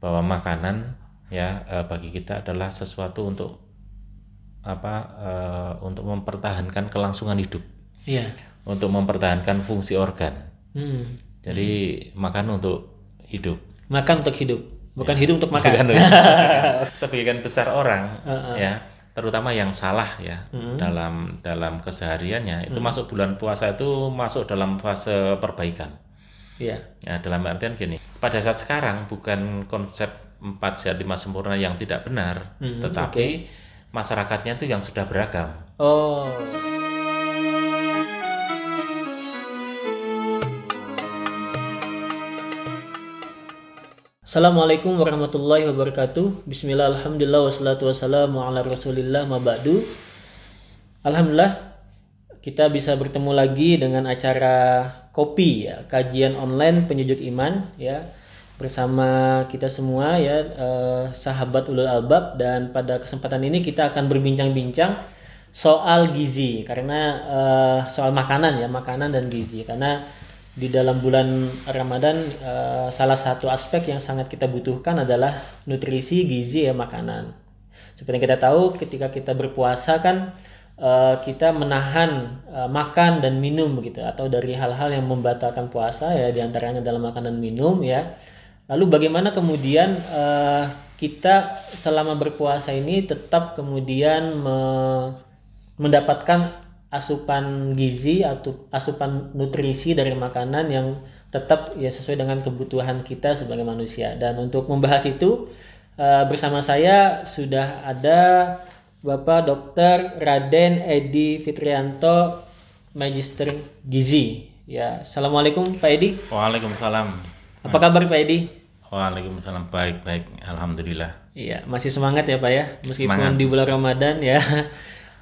bahwa makanan ya eh, bagi kita adalah sesuatu untuk apa eh, untuk mempertahankan kelangsungan hidup yeah. untuk mempertahankan fungsi organ hmm. jadi makan untuk hidup makan untuk hidup bukan ya. hidup untuk makan bukan, sebagian besar orang uh -uh. ya terutama yang salah ya hmm. dalam dalam kesehariannya itu hmm. masuk bulan puasa itu masuk dalam fase perbaikan Iya. ya dalam artian gini pada saat sekarang bukan konsep empat sehat lima sempurna yang tidak benar, hmm, hmm tetapi okay. masyarakatnya itu yang sudah beragam. Oh. Assalamualaikum warahmatullahi wabarakatuh. Bismillah, alhamdulillah, wassalatu wassalamu ala rasulillah, mabadu. Alhamdulillah, kita bisa bertemu lagi dengan acara kopi ya kajian online penyejuk iman ya bersama kita semua ya eh, sahabat ulul albab dan pada kesempatan ini kita akan berbincang-bincang soal gizi karena eh, soal makanan ya makanan dan gizi karena di dalam bulan Ramadan eh, salah satu aspek yang sangat kita butuhkan adalah nutrisi gizi ya makanan seperti yang kita tahu ketika kita berpuasa kan Eh, kita menahan uh, makan dan minum begitu atau dari hal-hal yang membatalkan puasa ya diantaranya dalam makan dan minum ya lalu bagaimana kemudian uh, kita selama berpuasa ini tetap kemudian me mendapatkan asupan gizi atau asupan nutrisi dari makanan yang tetap ya sesuai dengan kebutuhan kita sebagai manusia dan untuk membahas itu bersama saya sudah ada Bapak Dr. Raden Edi Fitrianto Magister Gizi. Ya, Assalamualaikum Pak Edi. Waalaikumsalam. Apa Mas... kabar Pak Edi? Waalaikumsalam baik baik alhamdulillah. Iya, masih semangat ya Pak ya meskipun semangat. di bulan Ramadan ya. Uh,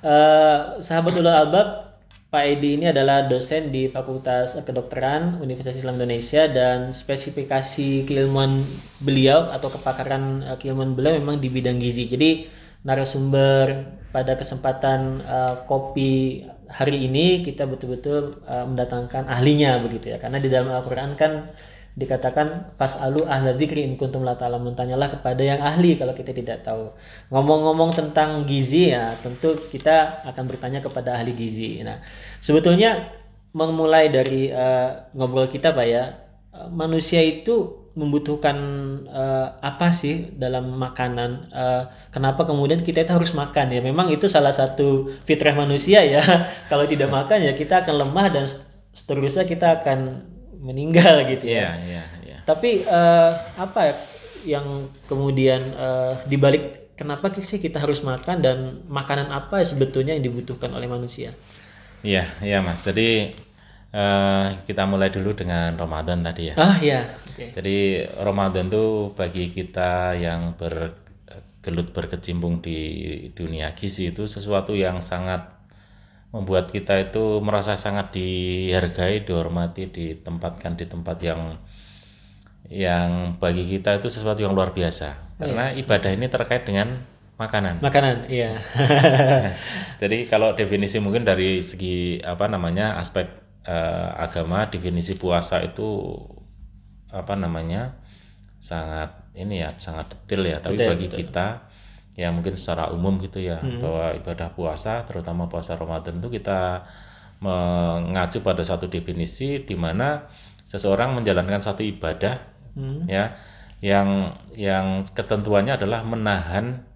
eh, sahabat Ulul Albab, Pak Edi ini adalah dosen di Fakultas Kedokteran Universitas Islam Indonesia dan spesifikasi keilmuan beliau atau kepakaran eh, keilmuan beliau memang di bidang gizi. Jadi narasumber pada kesempatan uh, kopi hari ini kita betul-betul uh, mendatangkan ahlinya begitu ya karena di dalam Al-Qur'an kan dikatakan fasalu ahla dzikri in kuntum la ta'lamun tanyalah kepada yang ahli kalau kita tidak tahu. Ngomong-ngomong tentang gizi ya, tentu kita akan bertanya kepada ahli gizi. Nah, sebetulnya memulai dari uh, ngobrol kita Pak ya, manusia itu membutuhkan uh, apa sih dalam makanan? Uh, kenapa kemudian kita itu harus makan ya? Memang itu salah satu fitrah manusia ya. Kalau tidak makan ya kita akan lemah dan seterusnya kita akan meninggal gitu ya. Yeah, yeah, yeah. Tapi uh, apa yang kemudian uh, dibalik kenapa sih kita harus makan dan makanan apa sebetulnya yang dibutuhkan oleh manusia? Iya, iya Mas. Jadi Uh, kita mulai dulu dengan Ramadan tadi ya. Ah ya. Okay. Jadi Ramadan tuh bagi kita yang bergelut berkecimpung di dunia gizi itu sesuatu yang sangat membuat kita itu merasa sangat dihargai, dihormati, ditempatkan di tempat yang yang bagi kita itu sesuatu yang luar biasa. Karena yeah. ibadah ini terkait dengan makanan. Makanan, iya. Jadi kalau definisi mungkin dari segi apa namanya aspek eh, agama definisi puasa itu apa namanya sangat ini ya sangat detail ya tapi betul, bagi betul. kita ya mungkin secara umum gitu ya hmm. bahwa ibadah puasa terutama puasa Ramadan itu kita mengacu pada satu definisi di mana seseorang menjalankan satu ibadah hmm. ya yang yang ketentuannya adalah menahan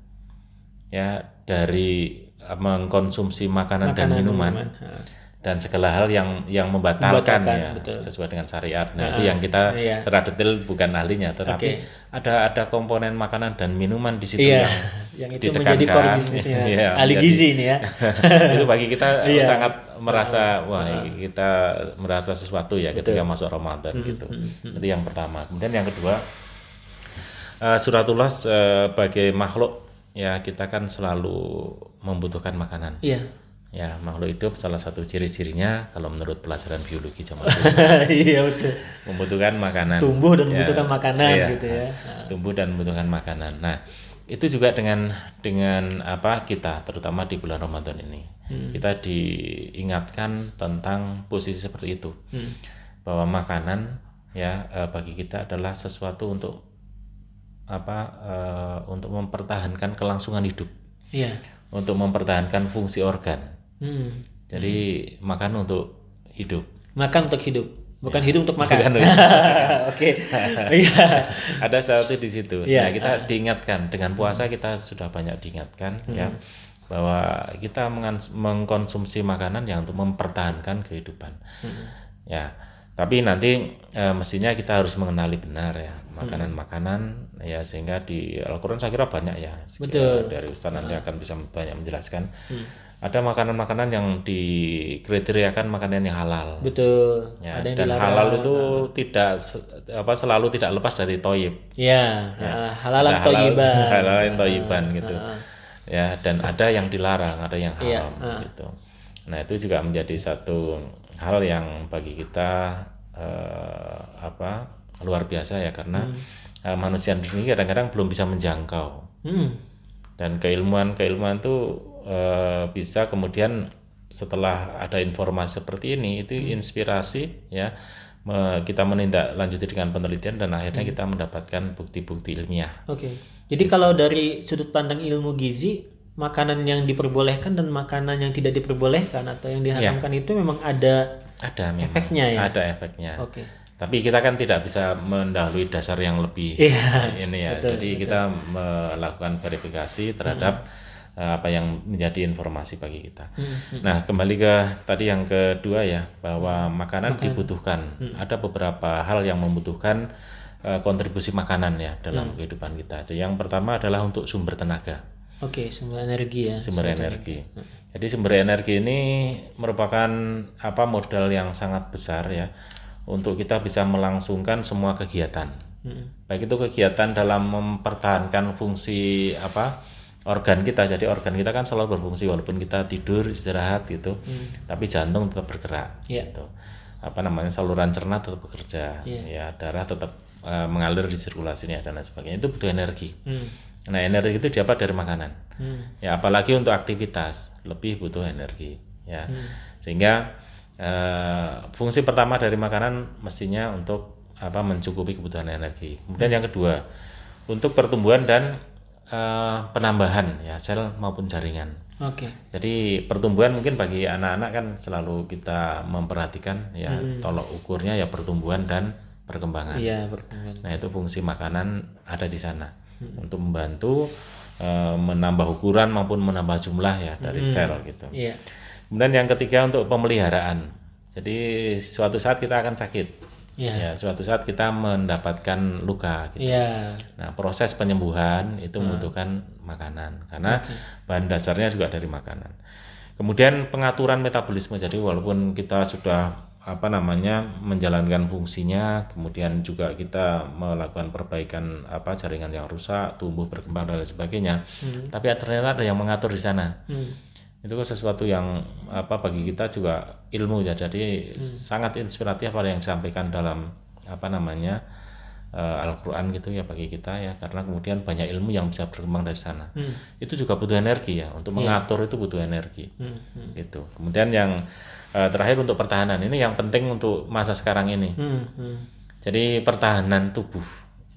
ya dari mengkonsumsi makanan, makanan dan minuman. minuman dan segala hal yang yang membatalkan, ya sesuai dengan syariat. Nah, nah itu yang kita iya. secara detail bukan ahlinya, tetapi okay. ada ada komponen makanan dan minuman di situ iya, yang, yang itu menjadi core bisnisnya iya, ahli gizi ini ya. itu bagi kita iya. sangat merasa wah uh, kita merasa sesuatu ya betul. ketika masuk Ramadan hmm, gitu. Hmm, hmm. Itu yang pertama. Kemudian yang kedua uh, suratullah sebagai eh, uh, makhluk ya kita kan selalu membutuhkan makanan. Iya Ya, makhluk hidup salah satu ciri-cirinya kalau menurut pelajaran biologi zaman dulu. iya, betul. Membutuhkan makanan. Tumbuh dan ya, membutuhkan makanan iya, gitu ya. Tumbuh dan membutuhkan makanan. Nah, itu juga dengan dengan apa kita terutama di bulan Ramadan ini. Hmm. Kita diingatkan tentang posisi seperti itu. Hmm. Bahwa makanan ya eh, bagi kita adalah sesuatu untuk apa eh, untuk mempertahankan kelangsungan hidup. Iya. Untuk mempertahankan fungsi organ. Hmm. Jadi hmm. makan untuk hidup. Makan untuk hidup, bukan ya. hidup untuk makan. Oke. Iya. Ada satu di situ. Ya, nah, kita uh. diingatkan dengan puasa kita sudah banyak diingatkan hmm. ya bahwa kita mengkonsumsi makanan yang untuk mempertahankan kehidupan. Hmm. Ya. Tapi nanti e, mestinya kita harus mengenali benar ya makanan-makanan ya sehingga di Al-Qur'an saya kira banyak ya. Betul. Dari Ustaz nanti ah. akan bisa banyak menjelaskan. Hmm ada makanan-makanan yang dikriteriakan makanan yang halal. Betul. Ya, ada yang dan dilarang. halal itu tidak apa selalu tidak lepas dari toyib. Ya, ya. Uh, halalan nah, toyiban. Halalan toyiban uh, gitu. Uh, ya, dan ada yang dilarang, ada yang ya, haram ya, uh. gitu. Nah, itu juga menjadi satu hal yang bagi kita uh, apa? luar biasa ya karena hmm. uh, manusia ini kadang-kadang belum bisa menjangkau. Hmm. Dan keilmuan-keilmuan itu. Eh, bisa kemudian setelah ada informasi seperti ini itu hmm. inspirasi ya me, kita menindaklanjuti dengan penelitian dan akhirnya hmm. kita mendapatkan bukti-bukti ilmiah. Oke. Okay. Jadi gitu. kalau dari sudut pandang ilmu gizi, makanan yang diperbolehkan dan makanan yang tidak diperbolehkan atau yang iya. diharamkan ya. itu memang ada ada memang. efeknya ya. Ada efeknya. Oke. Okay. Tapi kita kan tidak bisa mendahului dasar yang lebih ya, ini ya. Betul, Jadi betul. kita melakukan verifikasi terhadap hmm Eh, apa yang menjadi informasi bagi kita. Hmm, hmm. Nah, kembali ke tadi yang kedua ya bahwa makanan, makanan. dibutuhkan. Hmm. Ada beberapa hal yang membutuhkan uh, kontribusi makanan ya dalam hmm. kehidupan kita. Yang pertama adalah untuk sumber tenaga. Oke, okay, sumber energi ya. Sumber, sumber energi. energi. Hmm. Jadi sumber energi ini merupakan apa modal yang sangat besar ya untuk kita bisa melangsungkan semua kegiatan. Hmm. Baik itu kegiatan dalam mempertahankan fungsi apa? organ kita jadi organ kita kan selalu berfungsi walaupun kita tidur istirahat gitu hmm. tapi jantung tetap bergerak yeah. gitu apa namanya saluran cerna tetap bekerja yeah. ya darah tetap uh, mengalir di sirkulasinya dan lain sebagainya itu butuh energi hmm. nah energi itu dapat dari makanan hmm. ya apalagi untuk aktivitas lebih butuh energi ya hmm. sehingga uh, fungsi pertama dari makanan mestinya untuk apa mencukupi kebutuhan energi kemudian hmm. yang kedua untuk pertumbuhan dan Eh, penambahan ya sel maupun jaringan. Oke. Okay. Jadi pertumbuhan mungkin bagi anak-anak kan selalu kita memperhatikan ya hmm. tolok ukurnya ya pertumbuhan dan perkembangan. Iya, pertumbuhan. Nah, itu fungsi makanan ada di sana hmm. untuk membantu uh, menambah ukuran maupun menambah jumlah ya dari hmm. sel gitu. Iya. Kemudian yang ketiga untuk pemeliharaan. Jadi suatu saat kita akan sakit. Yeah. Ya, suatu saat kita mendapatkan luka gitu. Yeah. Nah, proses penyembuhan itu hmm. membutuhkan makanan karena okay. bahan dasarnya juga dari makanan. Kemudian pengaturan metabolisme. Jadi walaupun kita sudah apa namanya menjalankan fungsinya, kemudian juga kita melakukan perbaikan apa jaringan yang rusak, tumbuh berkembang dan lain sebagainya. Hmm. Tapi ternyata ada yang mengatur di sana. Hmm itu kan sesuatu yang apa bagi kita juga ilmu ya jadi hmm. sangat inspiratif apa yang disampaikan dalam apa namanya uh, Al-Qur'an gitu ya bagi kita ya karena kemudian banyak ilmu yang bisa berkembang dari sana hmm. itu juga butuh energi ya untuk iya. mengatur itu butuh energi hmm. hmm. gitu kemudian yang uh, terakhir untuk pertahanan ini yang penting untuk masa sekarang ini hmm. Hmm. jadi pertahanan tubuh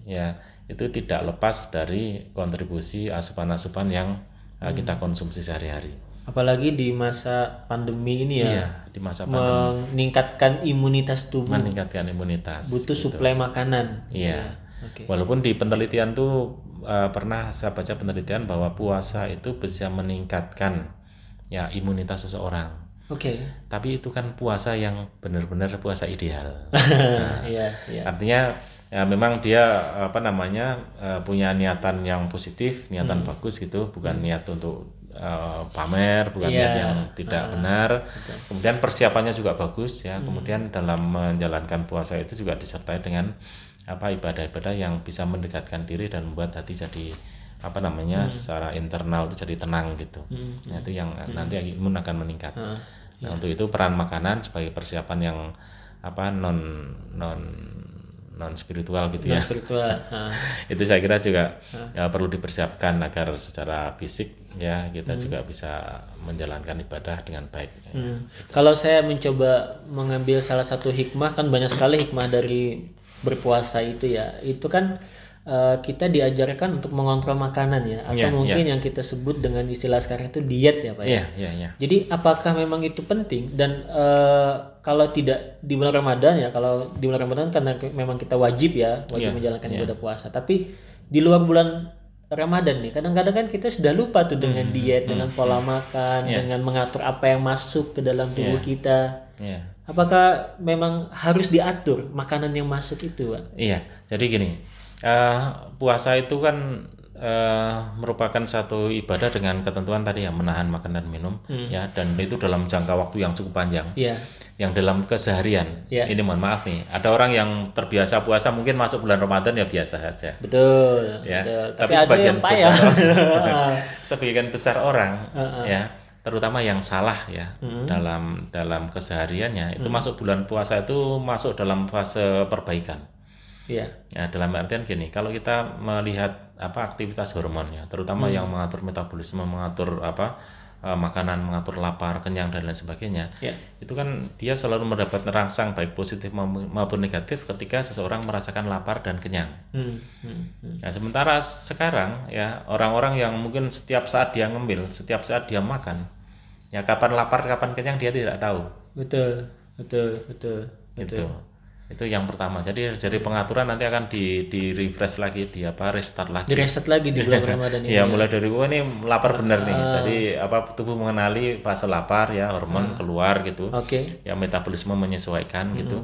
ya itu tidak lepas dari kontribusi asupan-asupan yang eh, hmm. kita konsumsi sehari-hari apalagi di masa pandemi ini ya iya, di masa pandemi. meningkatkan imunitas tubuh meningkatkan imunitas butuh gitu. suplai makanan iya ya. okay. walaupun di penelitian tuh uh, pernah saya baca penelitian bahwa puasa itu bisa meningkatkan ya imunitas seseorang Oke. Okay. Tapi itu kan puasa yang benar-benar puasa ideal. Iya, nah, yeah, yeah. Artinya ya, memang dia apa namanya eh, punya niatan yang positif, niatan hmm. bagus gitu, bukan hmm. niat untuk Eh, pamer bukan yeah. yang tidak uh, benar betul. kemudian persiapannya juga bagus ya hmm. kemudian dalam menjalankan puasa itu juga disertai dengan apa ibadah-ibadah yang bisa mendekatkan diri dan membuat hati jadi apa namanya hmm. secara internal itu jadi tenang gitu hmm. nah, itu yang hmm. nanti imun akan meningkat uh, nah, iya. untuk itu peran makanan sebagai persiapan yang apa non non non spiritual gitu ya. non -spiritual. ya. itu saya kira juga ya, perlu dipersiapkan agar secara fisik ya kita hmm. juga bisa menjalankan ibadah dengan baik. Ya, hmm. gitu. Kalau saya mencoba mengambil salah satu hikmah kan banyak sekali hikmah dari berpuasa itu ya. Itu kan uh, kita diajarkan untuk mengontrol makanan ya atau yeah, ya. mungkin yeah. yang kita sebut dengan istilah sekarang itu diet ya Pak ya. Yeah, yeah. Ya. Jadi apakah memang itu penting dan uh, kalau tidak di bulan Ramadan ya kalau di bulan Ramadan karena memang kita wajib ya wajib yeah, menjalankan yeah. ibadah puasa tapi di luar bulan Ramadan nih. Kadang-kadang kan kita sudah lupa tuh dengan hmm, diet, hmm, dengan hmm. pola makan, yeah. dengan mengatur apa yang masuk ke dalam tubuh yeah. kita. Yeah. Apakah memang harus diatur makanan yang masuk itu? Iya, Iya. Jadi gini, uh, puasa itu kan uh, merupakan satu ibadah dengan ketentuan tadi ya menahan makan dan minum hmm. ya dan itu dalam jangka waktu yang cukup panjang. Yeah. Yang dalam keseharian. Yeah. Ini mohon maaf nih, ada orang yang terbiasa puasa mungkin masuk bulan Ramadan ya biasa saja. Betul. Ya. Betul. Tapi, Tapi sebagian besar orang, sebagian besar orang uh -uh. ya terutama yang salah ya hmm. dalam dalam kesehariannya itu hmm. masuk bulan puasa itu masuk dalam fase perbaikan. Iya. Ya dalam artian gini, kalau kita melihat apa aktivitas hormonnya, terutama hmm. yang mengatur metabolisme, mengatur apa e, makanan, mengatur lapar, kenyang dan lain sebagainya. Yeah. Itu kan dia selalu mendapat rangsang baik positif maupun negatif ketika seseorang merasakan lapar dan kenyang. Hmm. Hmm. Hmm. Nah, sementara sekarang ya orang-orang yang mungkin setiap saat dia ngemil, setiap saat dia makan, ya kapan lapar, kapan kenyang dia tidak tahu. Betul, betul, betul. betul. Gitu itu yang pertama jadi dari pengaturan nanti akan di di refresh lagi di apa restart lagi di restart lagi di bulan Ramadan ini ya, ya mulai dari gua ini lapar ah. bener nih Jadi apa tubuh mengenali fase lapar ya hormon uh, keluar gitu oke okay. ya metabolisme menyesuaikan mm -hmm. gitu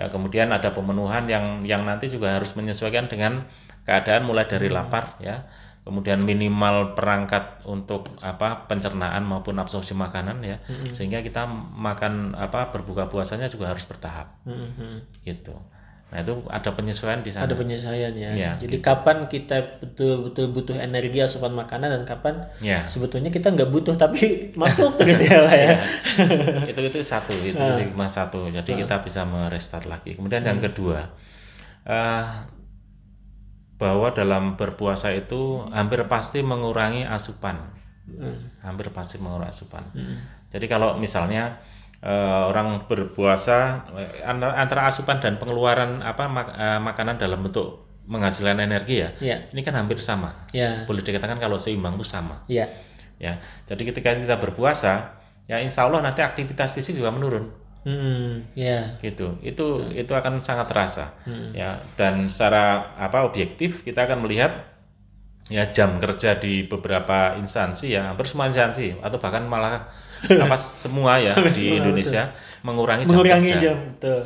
ya kemudian ada pemenuhan yang yang nanti juga harus menyesuaikan dengan keadaan mulai dari hmm. lapar ya kemudian minimal perangkat untuk apa pencernaan maupun absorpsi makanan ya mm-hmm. sehingga kita makan apa berbuka puasanya juga harus bertahap mm-hmm. gitu nah itu ada penyesuaian di sana ada penyesuaian ya, ya jadi gitu. kapan kita betul-betul butuh energi asupan ya, makanan dan kapan ya. sebetulnya kita nggak butuh tapi masuk terus gitu ya ya. ya, itu itu satu itu nah. satu jadi nah. kita bisa merestart lagi kemudian hmm. yang kedua uh, bahwa dalam berpuasa itu hampir pasti mengurangi asupan hmm. hampir pasti mengurangi asupan hmm. jadi kalau misalnya uh, orang berpuasa eh, antara asupan dan pengeluaran apa mak, uh, makanan dalam bentuk menghasilkan energi ya, ya. ini kan hampir sama ya. boleh dikatakan kalau seimbang itu sama ya. ya jadi ketika kita berpuasa ya insya Allah nanti aktivitas fisik juga menurun Hmm, ya. Yeah. Gitu. Itu itu akan sangat terasa. Hmm. Ya, dan secara apa objektif kita akan melihat ya jam kerja di beberapa instansi ya, hampir semua instansi atau bahkan malah apa semua ya di Indonesia betul. mengurangi jam mengurangi kerja. jam. Betul.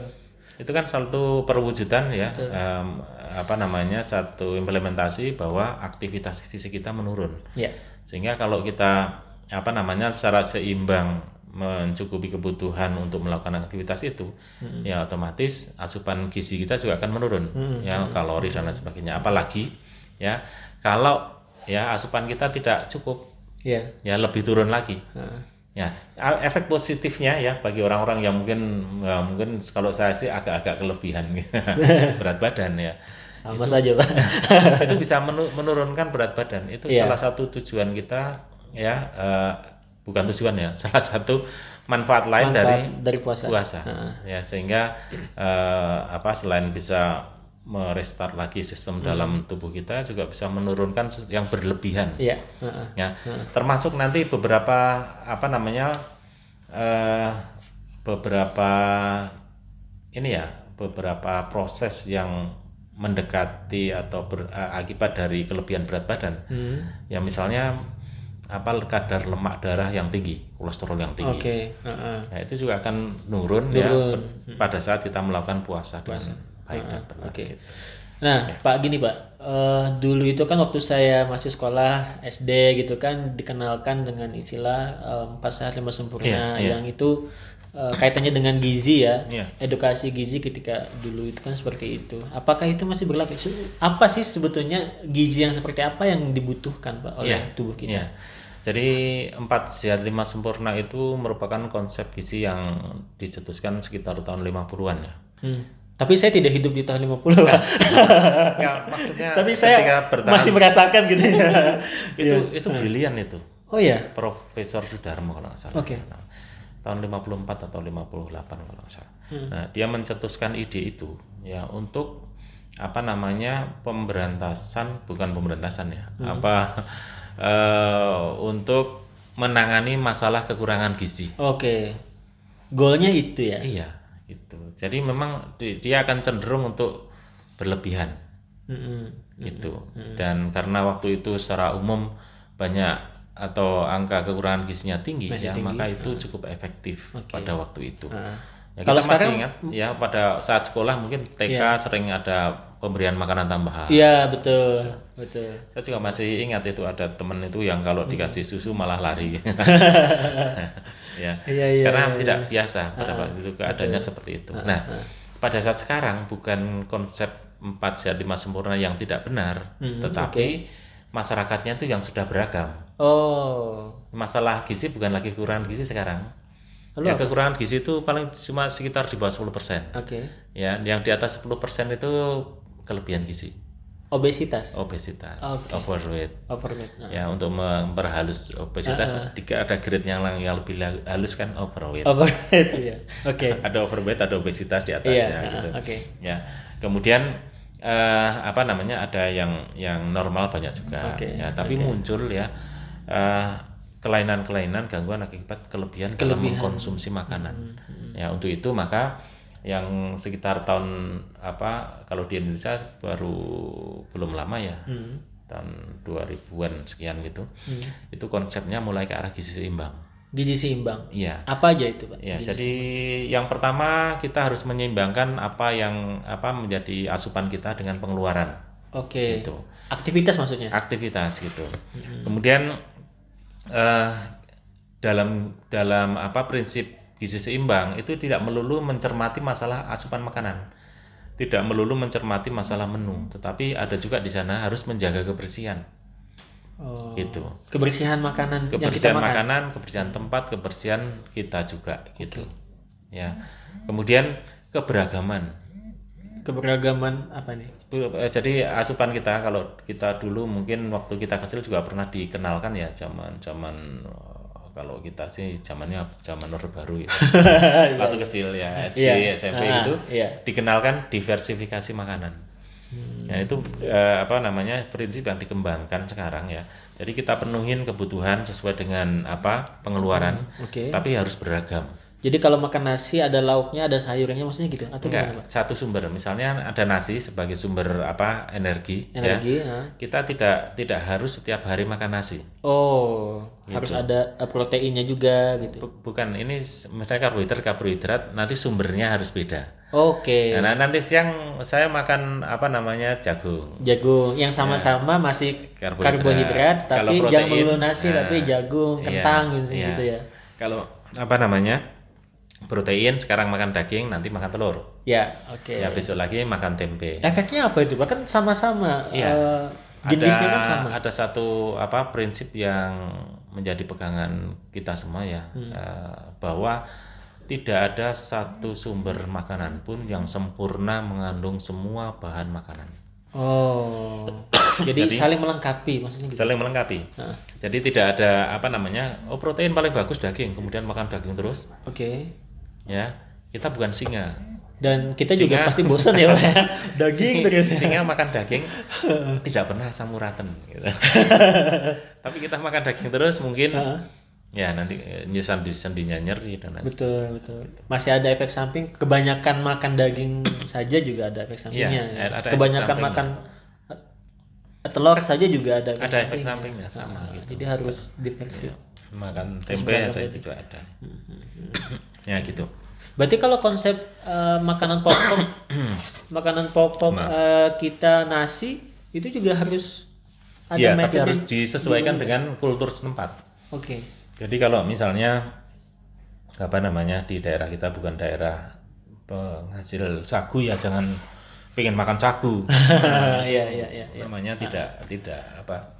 Itu kan satu perwujudan ya um, apa namanya satu implementasi bahwa aktivitas fisik kita menurun. Ya. Yeah. Sehingga kalau kita apa namanya secara seimbang mencukupi kebutuhan untuk melakukan aktivitas itu, hmm. ya otomatis asupan gizi kita juga akan menurun, hmm. ya kalori dan lain sebagainya. Apalagi ya kalau ya asupan kita tidak cukup, yeah. ya lebih turun lagi. Hmm. Ya, efek positifnya ya bagi orang-orang yang mungkin ya, mungkin kalau saya sih agak-agak kelebihan gitu. berat badan ya. Sama itu, saja, Pak. itu bisa menurunkan berat badan. Itu yeah. salah satu tujuan kita ya uh, bukan hmm. tujuan ya salah satu manfaat lain manfaat dari dari puasa, puasa. Uh. ya sehingga uh, apa selain bisa merestart lagi sistem hmm. dalam tubuh kita juga bisa menurunkan yang berlebihan iya, ya, uh, ya. Uh. termasuk nanti beberapa apa namanya uh, beberapa ini ya beberapa proses yang mendekati atau eh, akibat dari kelebihan berat badan hmm. ya misalnya apa kadar lemak darah yang tinggi, kolesterol yang tinggi. Okay. Nah itu juga akan nurun, ya hmm. pada saat kita melakukan puasa, puasa. baik dan benar. Okay. Gitu. Nah ya. Pak gini Pak, uh, dulu itu kan waktu saya masih sekolah SD gitu kan dikenalkan dengan istilah eh, empat um, sehat lima sempurna yeah, yeah. yang itu uh, kaitannya dengan gizi ya, yeah. edukasi gizi ketika dulu itu kan seperti itu. Apakah itu masih berlaku? Apa sih sebetulnya gizi yang seperti apa yang dibutuhkan pak oleh yeah. tubuh kita? Yeah. Jadi empat sehat lima sempurna itu merupakan konsep gizi yang dicetuskan sekitar tahun 50-an ya. Hmm. Tapi saya tidak hidup di tahun 50 lah. ya, maksudnya Tapi saya bertahan, masih merasakan gitu ya. itu ya. itu brilian itu. Oh ya, Profesor Sudarmo kalau nggak salah. Oke. Okay. Nah, tahun 54 atau 58 kalau nggak salah. Hmm. Nah, dia mencetuskan ide itu ya untuk apa namanya pemberantasan bukan pemberantasan ya. Hmm. Apa uh, untuk menangani masalah kekurangan gizi. Oke. Okay. Golnya itu ya. Iya, itu. Jadi memang dia akan cenderung untuk berlebihan. Mm -hmm. Gitu. Mm -hmm. Dan karena waktu itu secara umum banyak atau angka kekurangan gizinya tinggi ya tinggi. maka itu uh. cukup efektif okay. pada waktu itu. Uh. Ya, kita Kalau masih sekarang, ingat ya pada saat sekolah mungkin TK yeah. sering ada pemberian makanan tambahan. Iya betul, betul. Saya juga masih ingat itu ada temen itu yang kalau hmm. dikasih susu malah lari. ya. Ya, ya, Karena ya. tidak iya. biasa pada uh, waktu ah. itu keadaannya betul. seperti itu. Uh, nah, uh. pada saat sekarang bukan konsep empat sehat lima sempurna yang tidak benar, mm, tetapi okay. masyarakatnya itu yang sudah beragam. Oh. Masalah gizi bukan lagi kekurangan gizi sekarang. Halo, ya, kekurangan gizi itu paling cuma sekitar di bawah 10%. Oke. Okay. Ya, yang di atas 10% itu kelebihan gizi obesitas obesitas okay. overweight overweight uh. ya untuk memperhalus obesitas uh, uh. ada grade yang yang lebih halus kan overweight overweight ya oke okay. ada overweight ada obesitas di atasnya yeah, ya, gitu oke okay. ya kemudian uh, apa namanya ada yang yang normal banyak juga okay, ya tapi okay. muncul ya uh, kelainan-kelainan gangguan akibat kelebihan, kelebihan. dalam mengkonsumsi makanan. Hmm, hmm. Ya, untuk itu maka yang sekitar tahun apa kalau di Indonesia baru belum lama ya hmm. tahun 2000-an sekian gitu hmm. itu konsepnya mulai ke arah gizi seimbang gizi seimbang iya apa aja itu pak ya jadi seimbang. yang pertama kita harus menyeimbangkan apa yang apa menjadi asupan kita dengan pengeluaran oke okay. itu aktivitas maksudnya aktivitas gitu hmm. kemudian eh, dalam dalam apa prinsip gizi seimbang itu tidak melulu mencermati masalah asupan makanan tidak melulu mencermati masalah menu tetapi ada juga di sana harus menjaga kebersihan oh, gitu kebersihan makanan kebersihan makanan makan. kebersihan tempat kebersihan kita juga gitu okay. ya kemudian keberagaman keberagaman apa nih? Eh, jadi asupan kita kalau kita dulu mungkin waktu kita kecil juga pernah dikenalkan ya zaman zaman kalau kita sih zamannya zaman orde baru ya iya. waktu kecil ya SD yeah. SMP uh, gitu yeah. dikenalkan diversifikasi makanan hmm. nah itu uh, apa namanya prinsip yang dikembangkan sekarang ya jadi kita penuhin kebutuhan sesuai dengan apa pengeluaran hmm. okay. tapi harus beragam jadi kalau makan nasi ada lauknya, ada sayurnya maksudnya gitu atau Enggak, gimana, Pak? Satu sumber. Misalnya ada nasi sebagai sumber apa? energi. Ya. Energi, ya. ya. Kita tidak tidak harus setiap hari makan nasi. Oh, gitu. harus ada eh, proteinnya juga gitu. Bukan, ini misalnya karbohidrat, karbohidrat nanti sumbernya harus beda. Oke. Okay. Nah, nah, nanti siang saya makan apa namanya? jagung. Jagung yang ya. sama-sama ya. masih karbohidrat, karbohidrat tapi protein, jangan melulu nasi ya. Nah. tapi jagung, iya, kentang ya. gitu ya. Gitu ya. Kalau apa namanya? protein sekarang makan daging nanti makan telur ya oke okay. ya besok lagi makan tempe efeknya apa itu bahkan sama-sama ya. uh, jenisnya kan sama ada satu apa prinsip yang menjadi pegangan kita semua ya hmm. uh, bahwa tidak ada satu sumber makanan pun yang sempurna mengandung semua bahan makanan oh jadi, jadi saling melengkapi maksudnya gitu. saling melengkapi nah. jadi tidak ada apa namanya oh protein paling bagus daging kemudian makan daging terus oke okay ya kita bukan singa dan kita singa, juga pasti bosan ya, ya. daging terus singa makan daging tidak pernah samuraten gitu. tapi kita makan daging terus mungkin uh -huh. ya nanti nyesam eh, ya, di sendinya nyeri dan lain betul sebagainya. betul masih ada efek samping kebanyakan makan daging saja juga ada efek sampingnya iya, ya, ya. kebanyakan samping. makan eh, telur saja juga ada ada efek sampingnya sama nah, gitu. jadi harus diversifikasi ya. makan tempe, tempe juga ada ya gitu berarti kalau konsep uh, makanan pokok, makanan pokok nah. uh, kita nasi itu juga harus ada ya, tapi harus disesuaikan di... dengan kultur setempat oke okay. jadi kalau misalnya apa namanya di daerah kita bukan daerah penghasil sagu ya jangan pengen makan sagu Iya iya iya. ya, ya. namanya tidak tidak apa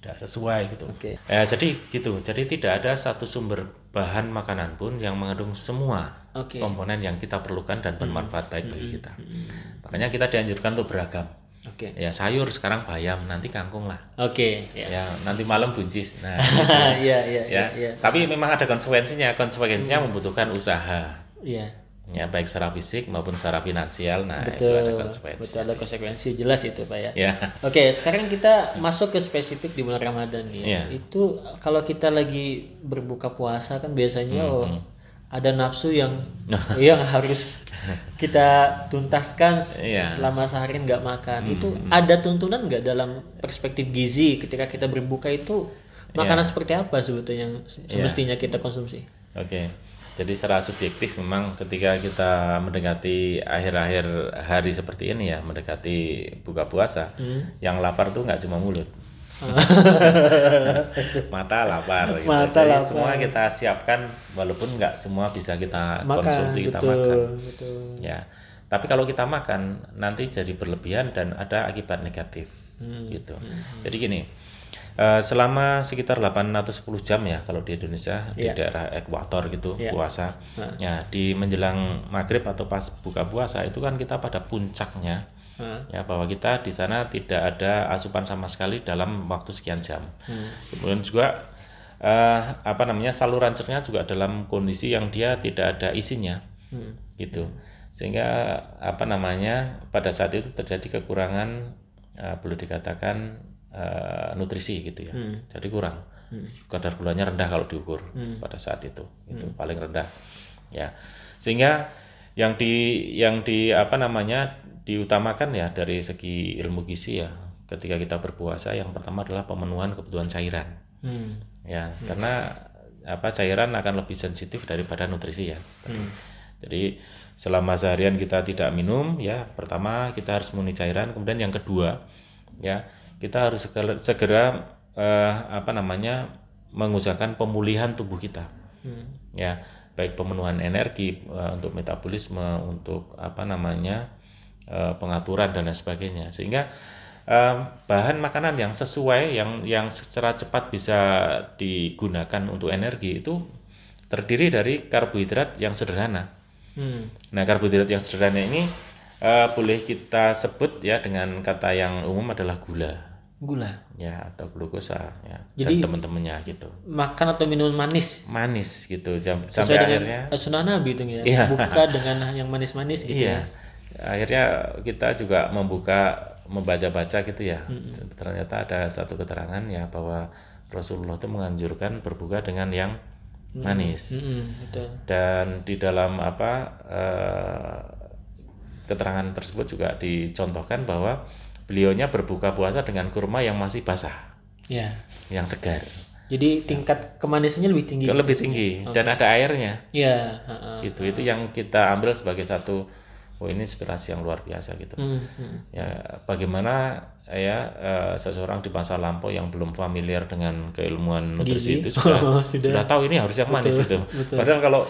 tidak sesuai gitu okay. eh, jadi gitu jadi tidak ada satu sumber bahan makanan pun yang mengandung semua okay. komponen yang kita perlukan dan hmm. bermanfaat baik hmm. bagi kita. Hmm. Makanya kita dianjurkan untuk beragam. Oke. Okay. Ya sayur sekarang bayam, nanti kangkung lah. Oke. Okay, ya. yeah. Ya nanti malam buncis. Nah. Gitu. Iya iya. Ya. Iya, iya. Tapi memang ada konsekuensinya. Konsekuensinya mm. membutuhkan usaha. Iya. Yeah ya baik secara fisik maupun secara finansial nah betul, itu ada konsekuensi betul ada konsekuensi jelas itu pak ya, yeah. oke sekarang kita masuk ke spesifik di bulan ramadan nih ya. yeah. itu kalau kita lagi berbuka puasa kan biasanya hmm, oh hmm. ada nafsu yang yang harus kita tuntaskan yeah. selama seharian nggak makan hmm, itu hmm. ada tuntunan nggak dalam perspektif gizi ketika kita berbuka itu ya. makanan yeah. seperti apa sebetulnya yang ya. semestinya yeah. kita konsumsi oke okay jadi secara subjektif memang ketika kita mendekati akhir-akhir hari seperti ini ya, mendekati buka puasa, hmm. yang lapar tuh nggak cuma mulut. Mata lapar gitu. Mata Jadi lapar. semua kita siapkan walaupun nggak semua bisa kita makan, konsumsi, kita betul, makan. Betul. Ya. Tapi kalau kita makan nanti jadi berlebihan dan ada akibat negatif hmm, gitu. Hmm, hmm. Jadi gini, uh, selama sekitar 8 atau 10 jam ya kalau di Indonesia yeah. di iya. daerah ekuator gitu yeah. puasa. Uh. Ya, di menjelang maghrib atau pas buka puasa itu kan kita pada puncaknya. Uh. ya bahwa kita di sana tidak ada asupan sama sekali dalam waktu sekian jam Uh. kemudian juga uh, apa namanya saluran cerna juga dalam kondisi yang dia tidak ada isinya Uh. gitu sehingga apa namanya pada saat itu terjadi kekurangan uh, eh, perlu dikatakan Eh, nutrisi gitu ya hmm. jadi kurang hmm. kadar gulanya rendah kalau diukur hmm. pada saat itu itu hmm. paling rendah ya sehingga yang di yang di apa namanya diutamakan ya dari segi ilmu gizi ya ketika kita berpuasa yang pertama adalah pemenuhan kebutuhan cairan hmm. ya hmm. karena apa cairan akan lebih sensitif daripada nutrisi ya hmm. jadi selama seharian kita tidak minum ya pertama kita harus memenuhi cairan kemudian yang kedua ya kita harus segera, segera eh, apa namanya mengusahakan pemulihan tubuh kita hmm. ya baik pemenuhan energi eh, untuk metabolisme untuk apa namanya eh, pengaturan dan lain sebagainya sehingga eh, bahan makanan yang sesuai yang yang secara cepat bisa digunakan untuk energi itu terdiri dari karbohidrat yang sederhana hmm. nah karbohidrat yang sederhana ini uh, boleh kita sebut ya dengan kata yang umum adalah gula gula ya atau glukosa ya jadi teman-temannya gitu makan atau minum manis manis gitu jam Sesuai sampai dengan akhirnya sunnah nabi itu ya iya. buka dengan yang manis-manis gitu iya. ya akhirnya kita juga membuka membaca-baca gitu ya mm-hmm. ternyata ada satu keterangan ya bahwa Rasulullah itu menganjurkan berbuka dengan yang manis mm-hmm. Mm -hmm. dan di dalam apa uh, keterangan tersebut juga dicontohkan bahwa beliaunya berbuka puasa dengan kurma yang masih basah, ya. yang segar. Jadi tingkat kemanisannya lebih tinggi. Lebih tinggi okay. dan ada airnya. Iya. gitu itu yang kita ambil sebagai satu oh ini inspirasi yang luar biasa gitu. Hmm, hmm. Ya bagaimana ya uh, seseorang di masa lampau yang belum familiar dengan keilmuan nutrisi Gizi. itu sudah, oh, sudah sudah tahu ini harus yang manis betul, itu. Betul. Padahal kalau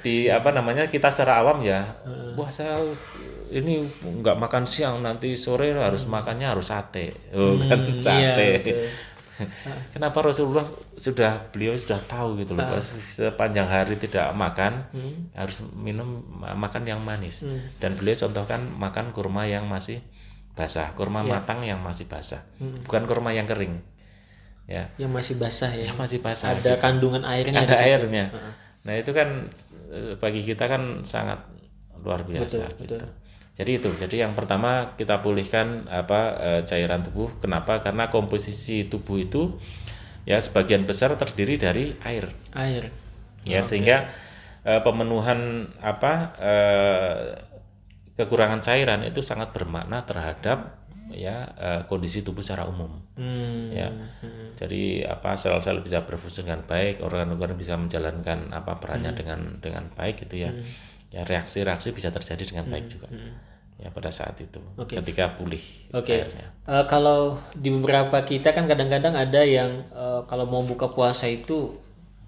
di apa namanya kita secara awam ya hmm. wah saya ini nggak makan siang nanti sore harus hmm. makannya harus sate oh hmm, kan iya, sate iya, okay. kenapa Rasulullah sudah beliau sudah tahu gitu loh ah. sepanjang hari tidak makan hmm. harus minum makan yang manis hmm. dan beliau contohkan makan kurma yang masih basah kurma yeah. matang yang masih basah hmm. bukan kurma yang kering ya yang masih basah ya yang masih basah ada gitu. kandungan airnya ada airnya uh -huh. Nah itu kan eh, bagi kita kan sangat luar biasa. Betul, gitu. betul. Jadi itu. Jadi yang pertama kita pulihkan apa eh, cairan tubuh. Kenapa? Karena komposisi tubuh itu ya sebagian besar terdiri dari air. Air. Ya okay. sehingga eh, pemenuhan apa kekurangan cairan itu sangat bermakna terhadap ya eh, kondisi tubuh secara umum hmm. ya hmm. jadi apa sel-sel bisa berfungsi dengan baik organ-organ bisa menjalankan apa perannya hmm. dengan dengan baik gitu ya hmm. ya reaksi-reaksi bisa terjadi dengan baik hmm. juga hmm. ya pada saat itu okay. ketika pulih okay. airnya uh, kalau di beberapa kita kan kadang-kadang ada yang uh, kalau mau buka puasa itu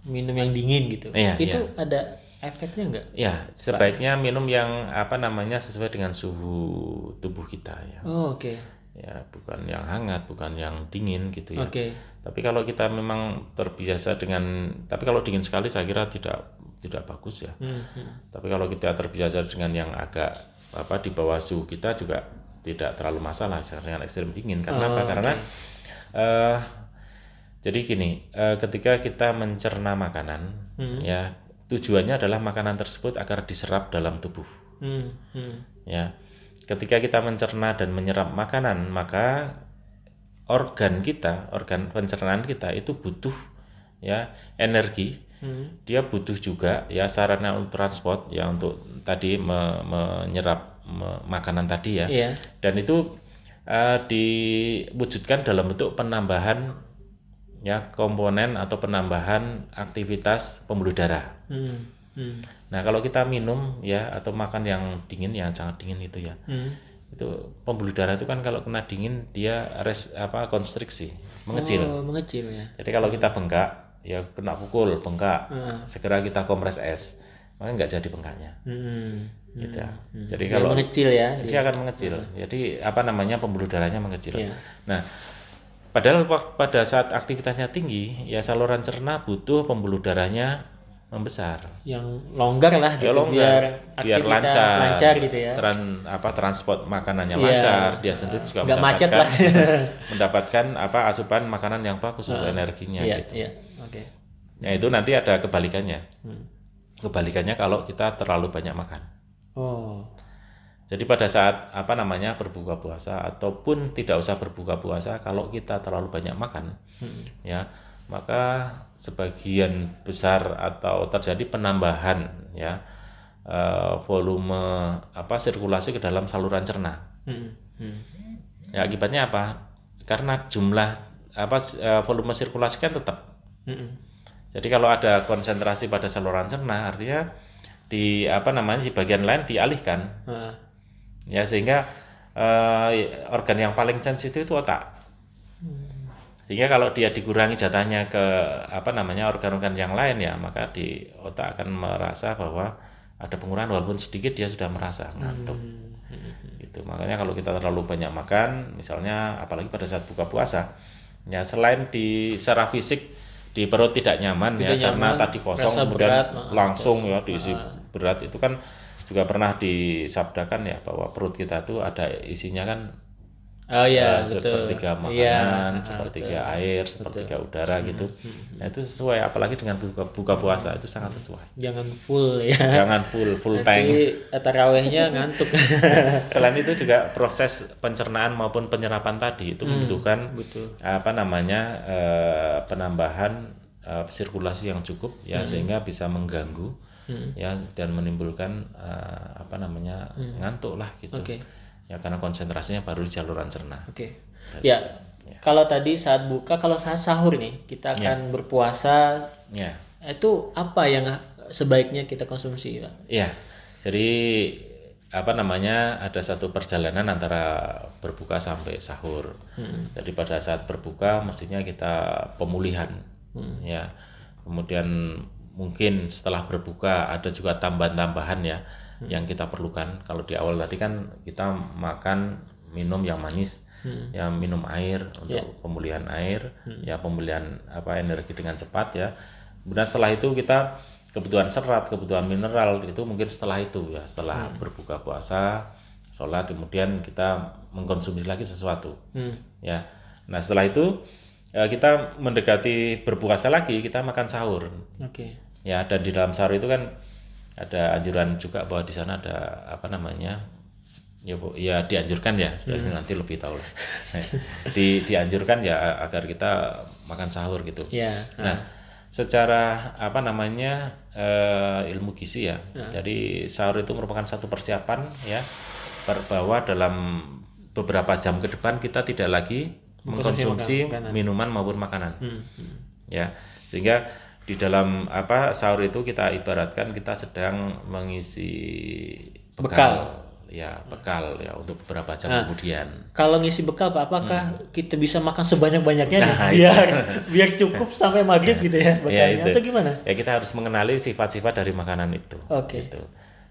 minum yang dingin gitu ya, itu ya. ada efeknya enggak? Ya, sebaiknya minum yang apa namanya sesuai dengan suhu tubuh kita ya. Oh, oke. Okay ya bukan yang hangat bukan yang dingin gitu ya okay. tapi kalau kita memang terbiasa dengan tapi kalau dingin sekali saya kira tidak tidak bagus ya hmm, hmm. tapi kalau kita terbiasa dengan yang agak apa di bawah suhu kita juga tidak terlalu masalah dengan ekstrim dingin karena oh, apa karena uh, jadi gini uh, ketika kita mencerna makanan hmm. ya tujuannya adalah makanan tersebut agar diserap dalam tubuh hmm. Hmm. ya Ketika kita mencerna dan menyerap makanan, maka organ kita, organ pencernaan kita itu butuh ya energi. Hmm. Dia butuh juga ya sarana untuk transport ya untuk tadi me menyerap me makanan tadi ya. Yeah. Dan itu uh, diwujudkan dalam bentuk penambahan ya komponen atau penambahan aktivitas pembuluh darah. Hmm. Hmm. Nah kalau kita minum ya atau makan yang dingin yang sangat dingin itu ya. Hmm. Itu pembuluh darah itu kan kalau kena dingin dia res apa konstriksi, mengecil. Oh, mengecil ya. Jadi kalau kita bengkak ya kena pukul bengkak, hmm. segera kita kompres es, maka nggak jadi bengkaknya. Hmm. hmm. Gitu ya. Hmm. Jadi kalau dia mengecil ya, dia, dia akan mengecil. Hmm. Jadi apa namanya pembuluh darahnya mengecil. Ya. Nah, Padahal pada saat aktivitasnya tinggi, ya saluran cerna butuh pembuluh darahnya membesar. Yang longgar lah ya, gitu ya, longgar. biar biar lancar. lancar gitu ya. Tran, apa transport makanannya yeah. lancar, dia sendiri juga Nggak macet lah. mendapatkan apa asupan makanan yang bagus untuk uh, energinya yeah, gitu. yeah. Okay. Ya itu nanti ada kebalikannya. Hmm. Kebalikannya kalau kita terlalu banyak makan. Oh. Jadi pada saat apa namanya berbuka puasa ataupun tidak usah berbuka puasa kalau kita terlalu banyak makan hmm. ya maka sebagian besar atau terjadi penambahan ya eh, volume apa sirkulasi ke dalam saluran cerna. Hmm. Hmm. Ya akibatnya apa? Karena jumlah apa eh, volume sirkulasi kan tetap. Hmm, hmm. Jadi kalau ada konsentrasi pada saluran cerna artinya di apa namanya di bagian lain dialihkan. Hmm. Ya sehingga uh, organ yang paling sensitif itu otak sehingga kalau dia dikurangi jatahnya ke apa namanya organ-organ yang lain ya maka di otak akan merasa bahwa ada pengurangan walaupun sedikit dia sudah merasa ngantuk hmm. hmm. itu makanya kalau kita terlalu banyak makan misalnya apalagi pada saat buka puasa ya selain di secara fisik di perut tidak nyaman ya, tidak ya nyaman, karena tadi kosong kemudian berat, ah, langsung ya diisi nah. berat itu kan juga pernah disabdakan ya bahwa perut kita tuh ada isinya kan Oh iya, uh, betul. sepertiga iya, makanan, ya, sepertiga betul. air, sepertiga betul. udara hmm, gitu. Hmm, hmm. Nah, itu sesuai apalagi dengan buka, buka puasa itu sangat hmm. sesuai. Jangan full ya. Jangan full, full Nanti tank. Eh, tarawehnya ngantuk. Selain itu juga proses pencernaan maupun penyerapan tadi itu hmm, membutuhkan betul. apa namanya uh, penambahan uh, sirkulasi yang cukup ya hmm. sehingga bisa mengganggu hmm. ya dan menimbulkan uh, apa namanya hmm. ngantuk lah gitu. Okay ya karena konsentrasinya baru di jaluran cerna. Oke. Okay. Ya, ya. Kalau tadi saat buka, kalau saat sahur nih kita ya. akan ya. berpuasa. Ya. Itu apa yang sebaiknya kita konsumsi, Pak? Iya. Jadi apa namanya ada satu perjalanan antara berbuka sampai sahur. Hmm. Jadi pada saat berbuka mestinya kita pemulihan, hmm. ya. Kemudian mungkin setelah berbuka ada juga tambahan-tambahan ya hmm. yang kita perlukan. Kalau di awal tadi kan kita makan minum yang manis, hmm. ya minum air untuk yeah. pemulihan air, hmm. ya pemulihan apa energi dengan cepat ya. Kemudian setelah itu kita kebutuhan serat, kebutuhan mineral itu mungkin setelah itu ya, setelah hmm. berbuka puasa, sholat, kemudian kita mengkonsumsi lagi sesuatu, hmm. ya. Nah setelah itu e, kita mendekati berpuasa lagi, kita makan sahur. Okay. Ya dan di dalam sahur itu kan ada anjuran juga bahwa di sana ada apa namanya ya bu ya dianjurkan ya hmm. nanti lebih tahu lah nah, di dianjurkan ya agar kita makan sahur gitu ya, nah uh. secara apa namanya uh, ilmu gizi ya uh. jadi sahur itu merupakan satu persiapan ya terbawa dalam beberapa jam ke depan kita tidak lagi mengkonsumsi, minuman maupun makanan hmm. Hmm. ya sehingga di dalam apa sahur itu kita ibaratkan kita sedang mengisi bekal, bekal. ya bekal ya untuk beberapa jam nah, kemudian. Kalau ngisi bekal Pak, apakah hmm. kita bisa makan sebanyak-banyaknya nah, nih? biar biar cukup sampai maghrib gitu ya, ya bekalnya ya, itu. atau gimana? Ya kita harus mengenali sifat-sifat dari makanan itu. Oke. Okay. Gitu.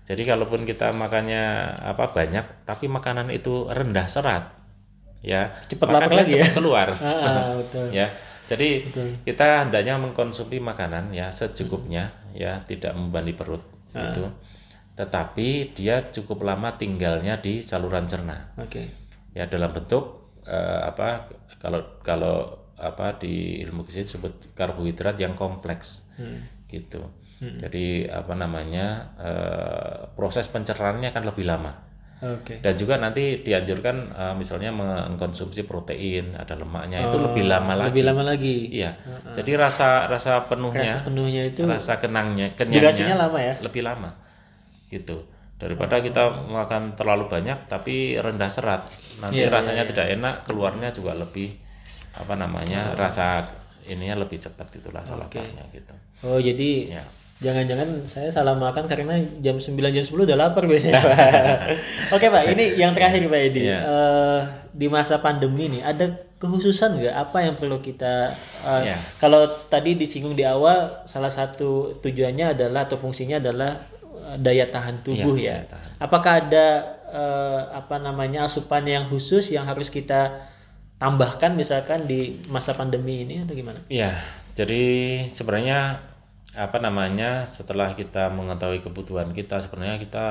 Jadi kalaupun kita makannya apa banyak tapi makanan itu rendah serat ya cepat lapar lagi ya? cepat ah, ah, ya keluar. betul. ya jadi Betul. kita hendaknya mengkonsumsi makanan ya secukupnya hmm. ya tidak membebani perut hmm. Ah. itu. Tetapi dia cukup lama tinggalnya di saluran cerna. Oke. Okay. Ya dalam bentuk uh, apa kalau kalau apa di ilmu gizi disebut karbohidrat yang kompleks hmm. gitu. Hmm. Jadi apa namanya uh, proses pencernaannya akan lebih lama. Okay. Dan juga nanti dianjurkan uh, misalnya mengkonsumsi protein ada lemaknya oh, itu lebih lama lagi. Lebih lama lagi. Iya. Uh -huh. Jadi rasa rasa penuhnya. Rasa penuhnya itu. Rasa kenangnya kenyangnya. Durasinya lama ya. Lebih lama. Gitu daripada oh. kita makan terlalu banyak tapi rendah serat nanti yeah, iya, rasanya yeah, yeah. tidak enak keluarnya juga lebih apa namanya oh. rasa ininya lebih cepat itulah okay. salahnya gitu oh jadi yeah. Jangan-jangan saya salah makan karena jam 9 jam 10 udah lapar biasanya. Oke, Pak, ini yang terakhir Pak Edi. Yeah. Iya. Uh, di masa pandemi ini ada kehususan nggak apa yang perlu kita uh, eh, yeah. kalau tadi disinggung di awal salah satu tujuannya adalah atau fungsinya adalah eh, daya tahan iya, tubuh yeah, ya. Tahan. Apakah ada uh, apa namanya asupan yang khusus yang harus kita tambahkan misalkan di masa pandemi ini atau gimana? Iya, jadi sebenarnya apa namanya setelah kita mengetahui kebutuhan kita sebenarnya kita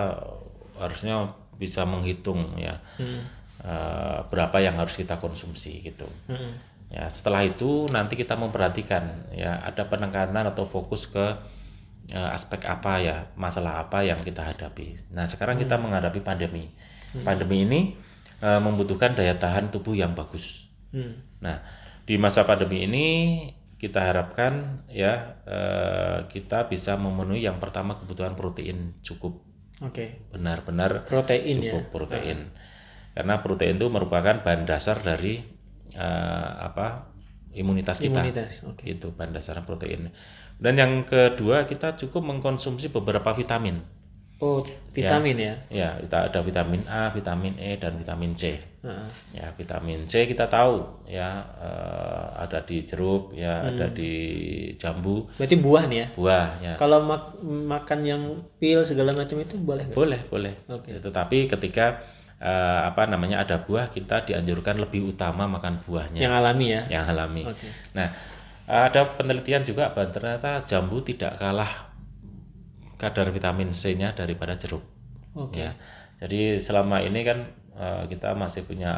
harusnya bisa menghitung ya hmm. uh, berapa yang harus kita konsumsi gitu hmm. ya setelah itu nanti kita memperhatikan ya ada penekanan atau fokus ke uh, aspek apa ya masalah apa yang kita hadapi nah sekarang hmm. kita menghadapi pandemi hmm. pandemi ini uh, membutuhkan daya tahan tubuh yang bagus hmm. nah di masa pandemi ini kita harapkan ya uh, kita bisa memenuhi yang pertama kebutuhan protein cukup. Oke. Okay. Benar-benar protein ya. cukup ya. protein. Ah. Karena protein itu merupakan bahan dasar dari uh, apa? imunitas kita. Imunitas. Okay. Itu bahan dasar protein. Dan yang kedua kita cukup mengkonsumsi beberapa vitamin. Oh, vitamin ya? Ya, kita ada vitamin A, vitamin E, dan vitamin C. Uh-huh. Ya, vitamin C kita tahu ya uh, ada di jeruk, ya hmm. ada di jambu. Berarti buah nih ya? Buah ya. Kalau mak- makan yang pil segala macam itu boleh Gak? Boleh, boleh. Okay. Tetapi ketika uh, apa namanya ada buah kita dianjurkan lebih utama makan buahnya. Yang alami ya? Yang alami. Okay. Nah, ada penelitian juga bahwa ternyata jambu tidak kalah kadar vitamin C-nya daripada jeruk. Okay. Ya. Jadi selama ini kan uh, kita masih punya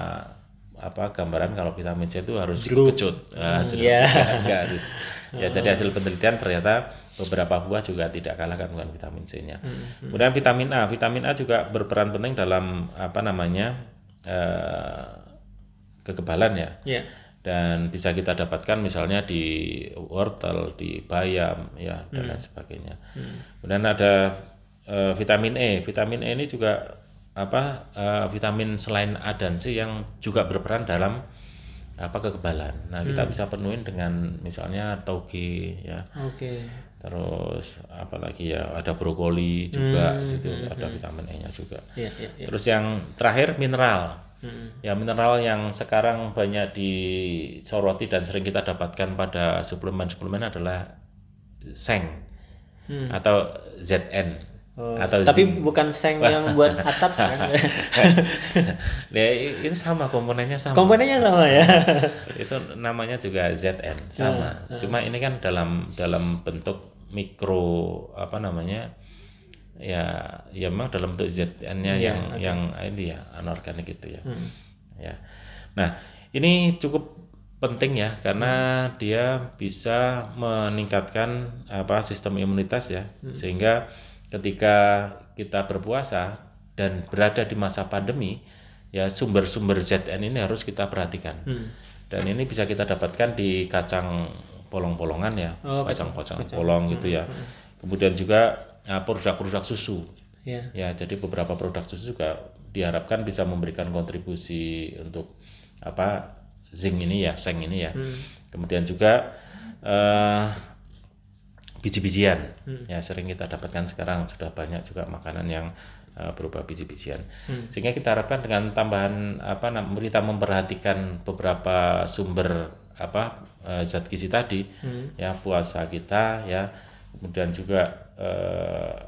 apa gambaran kalau vitamin C itu harus jeruk. kecut, uh, jeruk yeah. ya, harus. Ya jadi hmm. hasil penelitian ternyata beberapa buah juga tidak kalah kandungan vitamin C-nya. Hmm, hmm. Kemudian vitamin A, vitamin A juga berperan penting dalam apa namanya uh, kekebalan ya. Yeah dan bisa kita dapatkan misalnya di wortel, di bayam ya dan hmm. lain sebagainya. Hmm. Kemudian ada uh, vitamin E. Vitamin E ini juga apa uh, vitamin selain A dan C yang juga berperan dalam apa kekebalan. Nah, kita hmm. bisa penuhin dengan misalnya toge ya. Oke. Okay. Terus apalagi ya ada brokoli juga hmm. gitu, hmm. ada hmm. vitamin E-nya juga. Yeah, yeah, yeah. Terus yang terakhir mineral ya mineral yang sekarang banyak disoroti dan sering kita dapatkan pada suplemen-suplemen adalah seng hmm. atau ZN Oh, atau tapi zinc. bukan seng yang buat atap kan? ya, ini sama komponennya sama. Komponennya sama, sama. ya. itu namanya juga ZN sama. hmm. Cuma ini kan dalam dalam bentuk mikro apa namanya ya ya memang dalam bentuk ZN-nya ya, yang okay. yang ini ya anorganik itu ya. Hmm. Ya. Nah, ini cukup penting ya karena hmm. dia bisa meningkatkan apa sistem imunitas ya. Hmm. Sehingga ketika kita berpuasa dan berada di masa pandemi ya sumber-sumber ZN ini harus kita perhatikan. Hmm. Dan ini bisa kita dapatkan di kacang polong-polongan ya, oh, kacang-kacang polong gitu hmm, ya. Hmm. Kemudian juga Eh, produk-produk susu. Ya. ya, jadi beberapa produk susu juga diharapkan bisa memberikan kontribusi untuk apa zinc ini ya, seng ini ya. Hmm. Kemudian juga uh, biji-bijian. Hmm. Ya, sering kita dapatkan sekarang sudah banyak juga makanan yang eh, berupa biji-bijian. Hmm. Sehingga kita harapkan dengan tambahan apa kita memperhatikan beberapa sumber apa zat gizi tadi, hmm. ya puasa kita ya, kemudian juga Eh,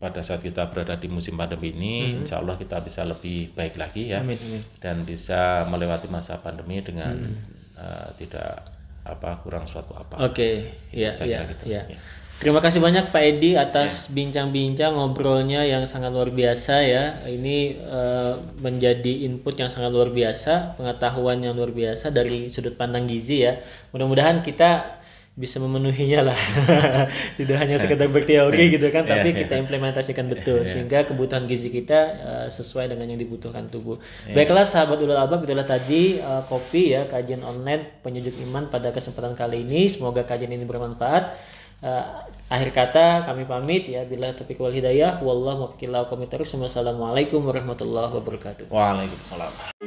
pada saat kita berada di musim pandemi ini, -hmm. insya Allah kita bisa lebih baik lagi ya, amin, amin. dan bisa melewati masa pandemi dengan mm. uh, tidak apa kurang suatu apa. Oke, okay. ya, ya, gitu. ya. ya. Terima kasih banyak Pak Edi atas iya. bincang-bincang ya. ngobrolnya yang sangat luar biasa ya. Ini uh, menjadi input yang sangat luar biasa, pengetahuan yang luar biasa dari sudut pandang gizi ya. Mudah-mudahan kita bisa memenuhinya lah tidak hanya eh, sekedar berteori ya, eh, gitu kan eh, tapi kita implementasikan betul sehingga kebutuhan gizi kita uh, sesuai dengan yang dibutuhkan tubuh yeah. baiklah sahabat ulul albab itulah tadi uh, kopi ya kajian online penyejuk iman pada kesempatan kali ini semoga kajian ini bermanfaat uh, akhir kata kami pamit ya bila topik wal hidayah wallahu muwaffiq warahmatullahi wabarakatuh waalaikumsalam